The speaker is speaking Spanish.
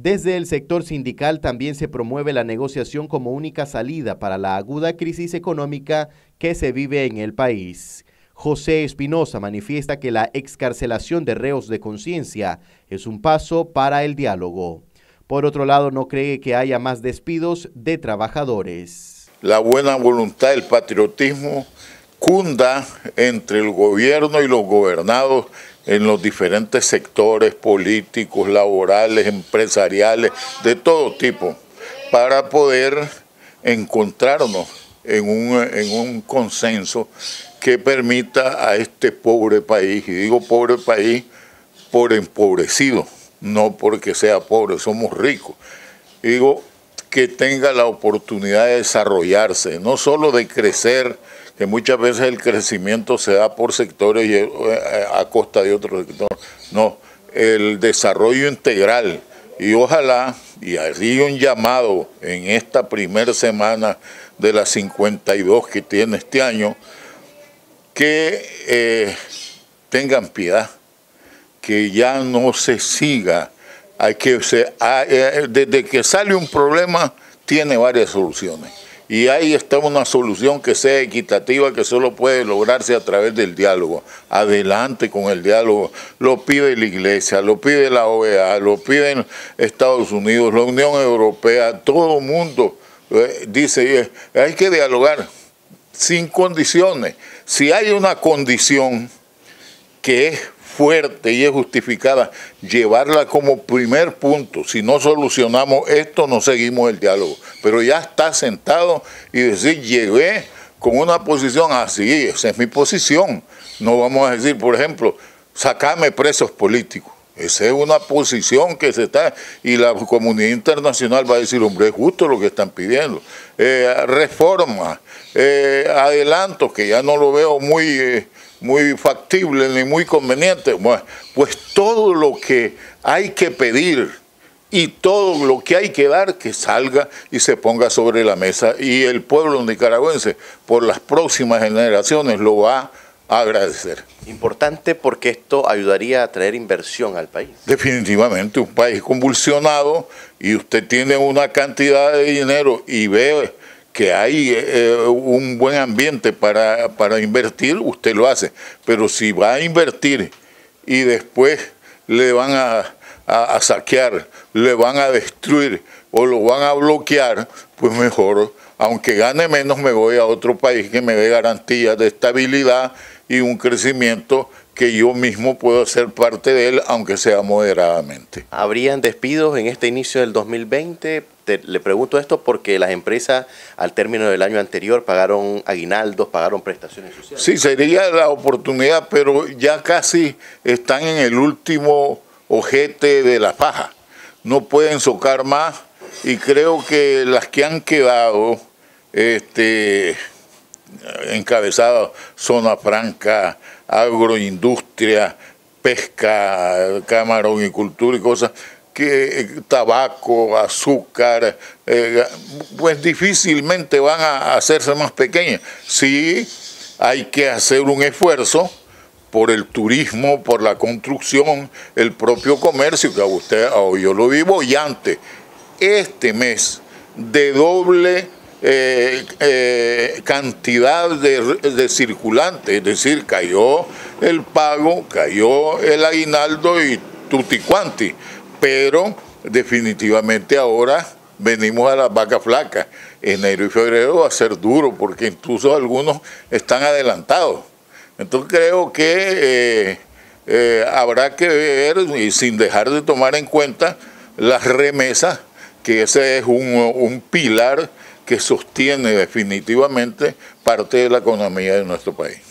Desde el sector sindical también se promueve la negociación como única salida para la aguda crisis económica que se vive en el país. José Espinosa manifiesta que la excarcelación de reos de conciencia es un paso para el diálogo. Por otro lado, no cree que haya más despidos de trabajadores. La buena voluntad, el patriotismo cunda entre el gobierno y los gobernados en los diferentes sectores políticos, laborales, empresariales, de todo tipo, para poder encontrarnos en un, consenso que permita a este pobre país, y digo pobre país por empobrecido, no porque sea pobre, somos ricos. digo, que tenga la oportunidad de desarrollarse, no solo de crecer, que muchas veces el crecimiento se da por sectores eh, eh, a costa de otros sectores, no, el desarrollo integral. Y ojalá, y así un llamado en esta primera semana de las 52 que tiene este año, que eh, tengan piedad, que ya no se siga hay que eh, eh, desde que sale un problema tiene varias soluciones. Y ahí está una solución que sea equitativa, que solo puede lograrse a través del diálogo. Adelante con el diálogo. Lo pide la Iglesia, lo pide la OEA, lo piden Estados Unidos, la Unión Europea, todo el mundo eh, dice, hay que dialogar sin condiciones. Si hay una condición que es fuerte y es justificada, llevarla como primer punto. Si no solucionamos esto, no seguimos el diálogo. Pero ya está sentado y decir, llegué con una posición así, esa es mi posición. No vamos a decir, por ejemplo, sacame presos políticos. Esa es una posición que se está, y la comunidad internacional va a decir, hombre, es justo lo que están pidiendo. Eh, reforma, eh, adelanto, que ya no lo veo muy, eh, muy factible ni muy conveniente. pues todo lo que hay que pedir y todo lo que hay que dar que salga y se ponga sobre la mesa. Y el pueblo nicaragüense, por las próximas generaciones, lo va a agradecer. Importante porque esto ayudaría a traer inversión al país. Definitivamente, un país convulsionado y usted tiene una cantidad de dinero y ve que hay eh, un buen ambiente para invertir, usted lo hace. Pero si va a invertir y después le van a a, saquear, le van a destruir o lo van a bloquear, pues mejor, aunque gane menos, me voy a otro país que me dé garantías de estabilidad y un crecimiento que yo mismo puedo ser parte de él, aunque sea moderadamente. ¿Habrían despidos en este inicio del 2020? le pregunto esto porque las empresas al término del año anterior pagaron aguinaldos, pagaron prestaciones sociales. Sí, sería la oportunidad, pero ya casi están en el último ojete de la paja. No pueden socar más y creo que las que han quedado este, encabezadas, Zona Franca, Agroindustria, Pesca, camarón y y cosas, que eh, tabaco, azúcar, eh, pues difícilmente van a hacerse más pequeñas. Sí, hay que hacer un esfuerzo por el turismo, por la construcción, el propio comercio, que a usted, a yo lo vivo, y antes, este mes de doble eh, eh, cantidad de, de circulantes, es decir, cayó el pago, cayó el aguinaldo y tuticuanti, pero definitivamente ahora venimos a las vacas flacas. Enero y febrero va a ser duro porque incluso algunos están adelantados. Entonces creo que eh, eh, habrá que ver, y sin dejar de tomar en cuenta, las remesas, que ese es un pilar que sostiene definitivamente parte de la economía de nuestro país.